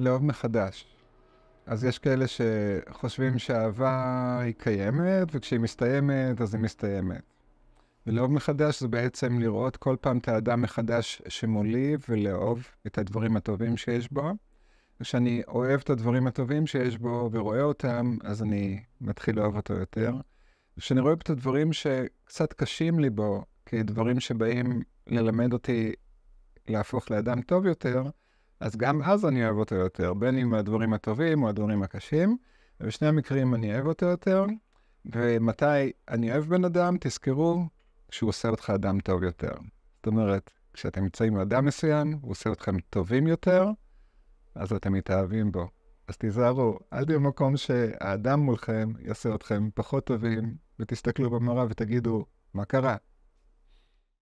לאהוב מחדש. אז יש כאלה שחושבים שאהבה היא קיימת, וכשהיא מסתיימת, אז היא מסתיימת. ולאהוב מחדש זה בעצם לראות כל פעם את האדם מחדש שמולי, ולאהוב את הדברים הטובים שיש בו. כשאני אוהב את הדברים הטובים שיש בו ורואה אותם, אז אני מתחיל לאהוב אותו יותר. כשאני רואה את הדברים שקצת קשים לי בו, כדברים שבאים ללמד אותי להפוך לאדם טוב יותר, אז גם אז אני אוהב אותו יותר, בין אם הדברים הטובים או הדברים הקשים. ובשני המקרים אני אוהב אותו יותר. ומתי אני אוהב בן אדם, תזכרו, כשהוא עושה אותך אדם טוב יותר. זאת אומרת, כשאתם נמצאים עם אדם מסוים, הוא עושה אתכם טובים יותר, אז אתם מתאהבים בו. אז תיזהרו, אל תהיו במקום שהאדם מולכם יעשה אתכם פחות טובים, ותסתכלו במראה ותגידו, מה קרה?